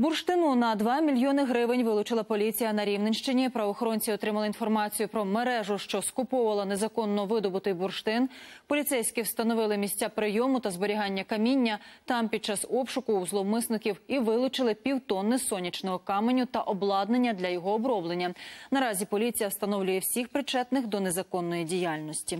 Бурштину на 2 мільйони гривень вилучила поліція на Рівненщині. Правоохоронці отримали інформацію про мережу, що скуповувала незаконно видобутий бурштин. Поліцейські встановили місця прийому та зберігання каміння. Там під час обшуку у зловмисників і вилучили півтонни сонячного каменю та обладнання для його оброблення. Наразі поліція встановлює всіх причетних до незаконної діяльності.